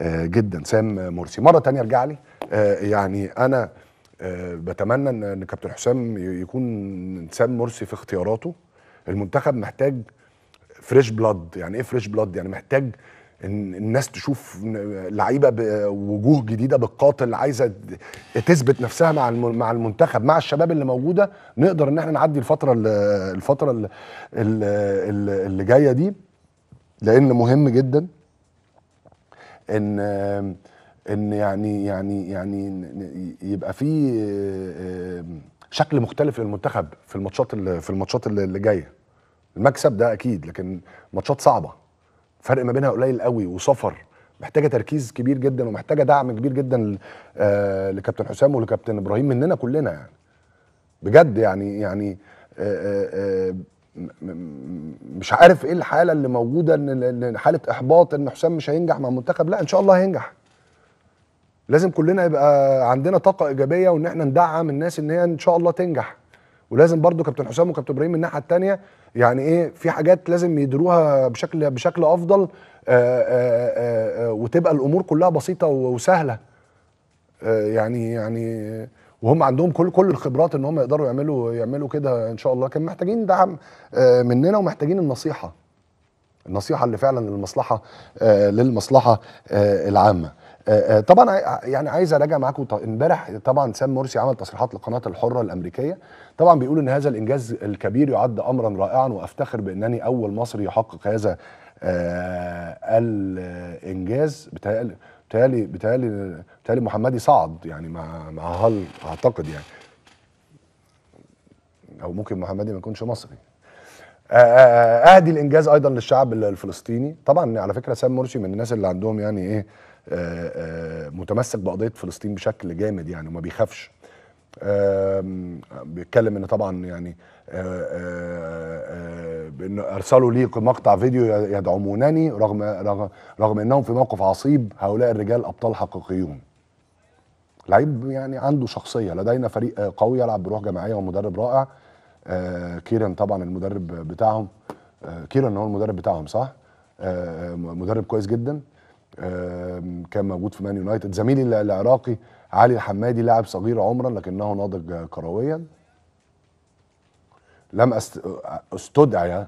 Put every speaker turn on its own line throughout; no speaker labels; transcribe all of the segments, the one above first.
آه، جدا سام مرسي مره تانية ارجع لي آه، يعني انا آه، بتمنى ان كابتن حسام يكون سام مرسي في اختياراته المنتخب محتاج فريش بلاد يعني ايه فريش بلاد يعني محتاج ان الناس تشوف لعيبه بوجوه جديده بالقاتل عايزه تثبت نفسها مع مع المنتخب مع الشباب اللي موجوده نقدر ان احنا نعدي الفتره اللي الفتره اللي, اللي جايه دي لان مهم جدا ان ان يعني يعني يعني يبقى في آه، شكل مختلف للمنتخب في الماتشات في الماتشات اللي جايه المكسب ده اكيد لكن ماتشات صعبه فرق ما بينها قليل قوي وسفر محتاجه تركيز كبير جدا ومحتاجه دعم كبير جدا آه، لكابتن حسام ولكابتن ابراهيم مننا كلنا يعني بجد يعني يعني آه، مش عارف ايه الحاله اللي موجوده ان حاله احباط ان حسام مش هينجح مع المنتخب لا ان شاء الله هينجح لازم كلنا يبقى عندنا طاقه ايجابيه وان احنا ندعم الناس ان هي ان شاء الله تنجح ولازم برضو كابتن حسام وكابتن ابراهيم من الناحيه الثانيه يعني ايه في حاجات لازم يديروها بشكل بشكل افضل آآ آه، آآ آه، آآ آه، وتبقى الامور كلها بسيطه وسهله يعني يعني وهم عندهم كل كل الخبرات ان هم يقدروا يعملوا يعملوا كده ان شاء الله كان محتاجين دعم آه، مننا ومحتاجين النصيحه النصيحه اللي فعلا للمصلحه آه، للمصلحه آه، العامه طبعا يعني عايز اراجع معاكم امبارح طبعا سام مرسي عمل تصريحات لقناه الحره الامريكيه طبعا بيقول ان هذا الانجاز الكبير يعد امرا رائعا وافتخر بانني اول مصري يحقق هذا الانجاز بتهيألي بتالي بتالي بتالي محمدي صعد يعني مع مع هل اعتقد يعني او ممكن محمدي ما يكونش مصري آه، آه، آه، اهدي الانجاز ايضا للشعب الفلسطيني طبعا على فكره سام مرشي من الناس اللي عندهم يعني ايه متمسك بقضيه فلسطين بشكل جامد يعني وما بيخافش بيتكلم ان طبعا يعني آآ آآ بان ارسلوا لي مقطع فيديو يدعمونني رغم رغم, رغم انهم في موقف عصيب هؤلاء الرجال ابطال حقيقيون لعيب يعني عنده شخصيه لدينا فريق قوي يلعب بروح جماعيه ومدرب رائع آه كيران طبعا المدرب بتاعهم آه كيران هو المدرب بتاعهم صح آه, آه، مدرب كويس جدا كان موجود في مان يونايتد زميلي العراقي علي الحمادي لاعب صغير عمرا لكنه ناضج كرويا لم استدعي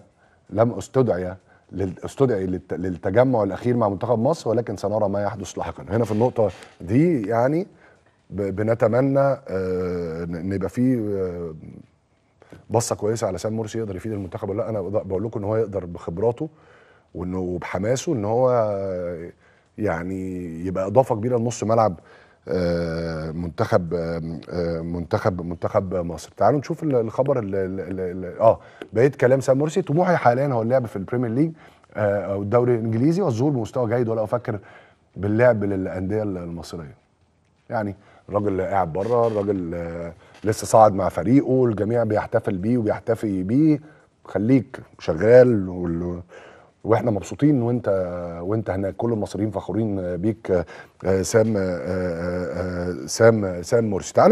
لم استدعي استدعي للتجمع الاخير مع منتخب مصر ولكن سنرى ما يحدث لاحقا هنا في النقطه دي يعني بنتمنى آه، ان يبقى في آه، بصه كويسه على سام مرسي يقدر يفيد المنتخب ولا لا انا بقول لكم ان هو يقدر بخبراته وانه وبحماسه ان هو يعني يبقى اضافه كبيره لنص ملعب منتخب منتخب منتخب مصر تعالوا نشوف الخبر اللي اه بقيت كلام سام مرسي طموحي حاليا هو اللعب في البريمير ليج آه، او الدوري الانجليزي والظهور بمستوى جيد ولا افكر باللعب للانديه المصريه يعني الراجل قاعد بره الراجل آه، لسه صاعد مع فريقه الجميع بيحتفل بيه وبيحتفي بيه خليك شغال وال... واحنا مبسوطين وانت وانت هناك كل المصريين فخورين بيك آه، آه، آه، سام سام سام مرسي